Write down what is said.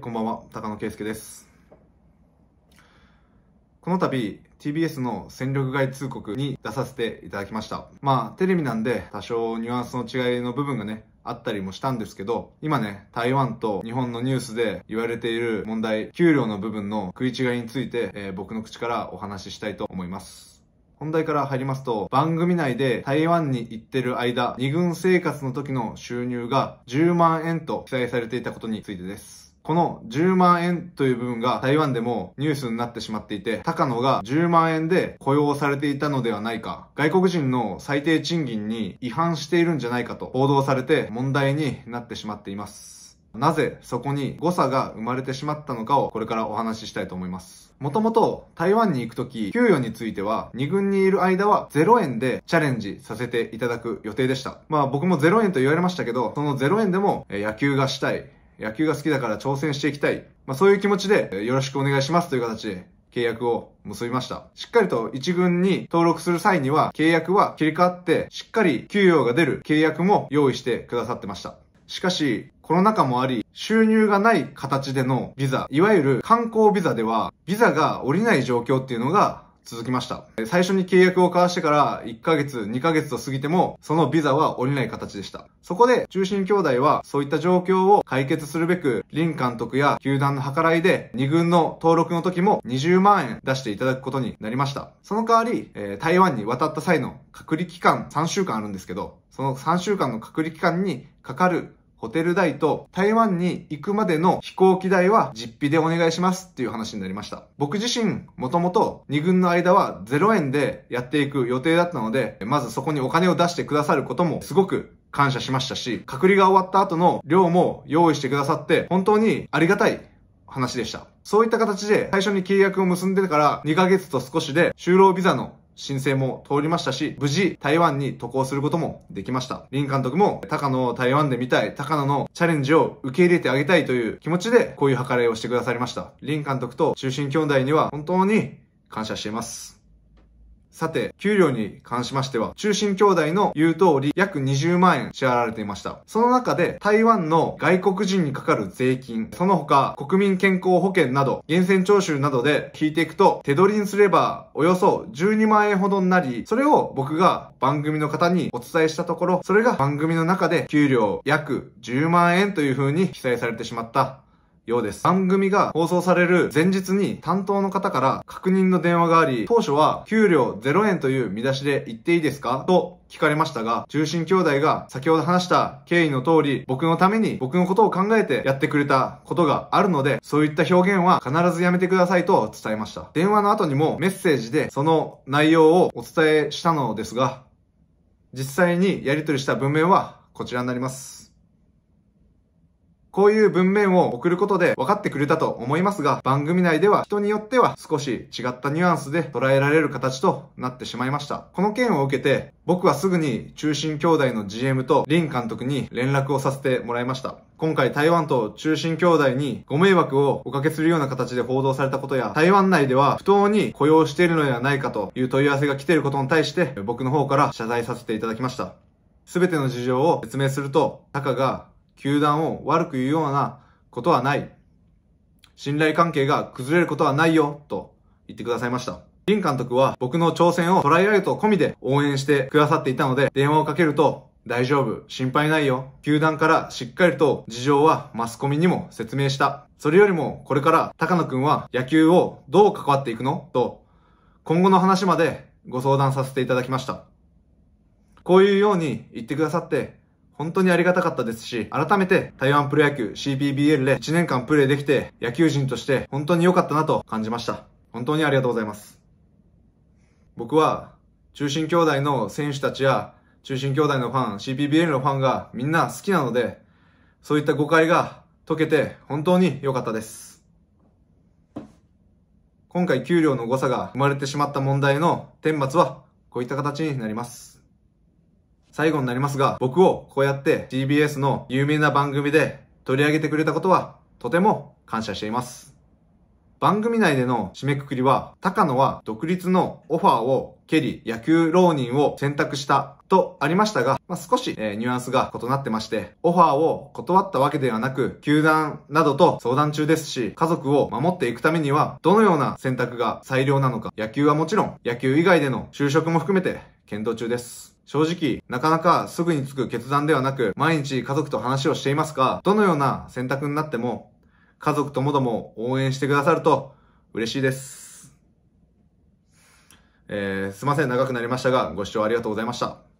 こんばんは、高野圭介です。この度、TBS の戦力外通告に出させていただきました。まあ、テレビなんで、多少ニュアンスの違いの部分がね、あったりもしたんですけど、今ね、台湾と日本のニュースで言われている問題、給料の部分の食い違いについて、えー、僕の口からお話ししたいと思います。本題から入りますと、番組内で台湾に行ってる間、2軍生活の時の収入が10万円と記載されていたことについてです。この10万円という部分が台湾でもニュースになってしまっていて、高野が10万円で雇用されていたのではないか、外国人の最低賃金に違反しているんじゃないかと報道されて問題になってしまっています。なぜそこに誤差が生まれてしまったのかをこれからお話ししたいと思います。もともと台湾に行くとき、給与については2軍にいる間は0円でチャレンジさせていただく予定でした。まあ僕も0円と言われましたけど、その0円でも野球がしたい。野球が好きだから挑戦していきたい。まあ、そういう気持ちで、よろしくお願いしますという形で、契約を結びました。しっかりと一軍に登録する際には、契約は切り替わって、しっかり給与が出る契約も用意してくださってました。しかし、コロナ禍もあり、収入がない形でのビザ、いわゆる観光ビザでは、ビザが降りない状況っていうのが続きました。最初に契約を交わしてから1ヶ月、2ヶ月と過ぎても、そのビザは降りない形でした。そこで、中心兄弟は、そういった状況を解決するべく、林監督や球団の計らいで、2軍の登録の時も20万円出していただくことになりました。その代わり、えー、台湾に渡った際の隔離期間3週間あるんですけど、その3週間の隔離期間にかかるホテル代と台湾に行くまでの飛行機代は実費でお願いしますっていう話になりました。僕自身、もともと2軍の間は0円でやっていく予定だったので、まずそこにお金を出してくださることもすごく感謝しましたし、隔離が終わった後の量も用意してくださって、本当にありがたい話でした。そういった形で最初に契約を結んでから2ヶ月と少しで就労ビザの申請も通りましたし、無事台湾に渡航することもできました。林監督も高野を台湾で見たい、高野のチャレンジを受け入れてあげたいという気持ちでこういう計らいをしてくださりました。林監督と中心兄弟には本当に感謝しています。さて、給料に関しましては、中心兄弟の言う通り約20万円支払われていました。その中で、台湾の外国人にかかる税金、その他国民健康保険など、源泉徴収などで引いていくと、手取りにすればおよそ12万円ほどになり、それを僕が番組の方にお伝えしたところ、それが番組の中で給料約10万円という風に記載されてしまったようです。番組が放送される前日に担当の方から確認の電話があり、当初は給料0円という見出しで言っていいですかと聞かれましたが、中心兄弟が先ほど話した経緯の通り、僕のために僕のことを考えてやってくれたことがあるので、そういった表現は必ずやめてくださいと伝えました。電話の後にもメッセージでその内容をお伝えしたのですが、実際にやり取りした文面はこちらになります。こういう文面を送ることで分かってくれたと思いますが、番組内では人によっては少し違ったニュアンスで捉えられる形となってしまいました。この件を受けて、僕はすぐに中心兄弟の GM と林監督に連絡をさせてもらいました。今回台湾と中心兄弟にご迷惑をおかけするような形で報道されたことや、台湾内では不当に雇用しているのではないかという問い合わせが来ていることに対して、僕の方から謝罪させていただきました。すべての事情を説明すると、タカが球団を悪く言うようなことはない。信頼関係が崩れることはないよ、と言ってくださいました。林監督は僕の挑戦をトライアウト込みで応援してくださっていたので、電話をかけると、大丈夫、心配ないよ。球団からしっかりと事情はマスコミにも説明した。それよりも、これから高野くんは野球をどう関わっていくのと、今後の話までご相談させていただきました。こういうように言ってくださって、本当にありがたかったですし、改めて台湾プロ野球 CPBL で1年間プレーできて、野球人として本当に良かったなと感じました。本当にありがとうございます。僕は、中心兄弟の選手たちや、中心兄弟のファン、CPBL のファンがみんな好きなので、そういった誤解が解けて本当に良かったです。今回給料の誤差が生まれてしまった問題の顛末はこういった形になります。最後になりますが、僕をこうやって TBS の有名な番組で取り上げてくれたことは、とても感謝しています。番組内での締めくくりは、高野は独立のオファーを蹴り、野球浪人を選択したとありましたが、まあ、少し、えー、ニュアンスが異なってまして、オファーを断ったわけではなく、球団などと相談中ですし、家族を守っていくためには、どのような選択が最良なのか、野球はもちろん、野球以外での就職も含めて、検討中です。正直、なかなかすぐにつく決断ではなく、毎日家族と話をしていますが、どのような選択になっても、家族ともども応援してくださると嬉しいです。えー、すいません、長くなりましたが、ご視聴ありがとうございました。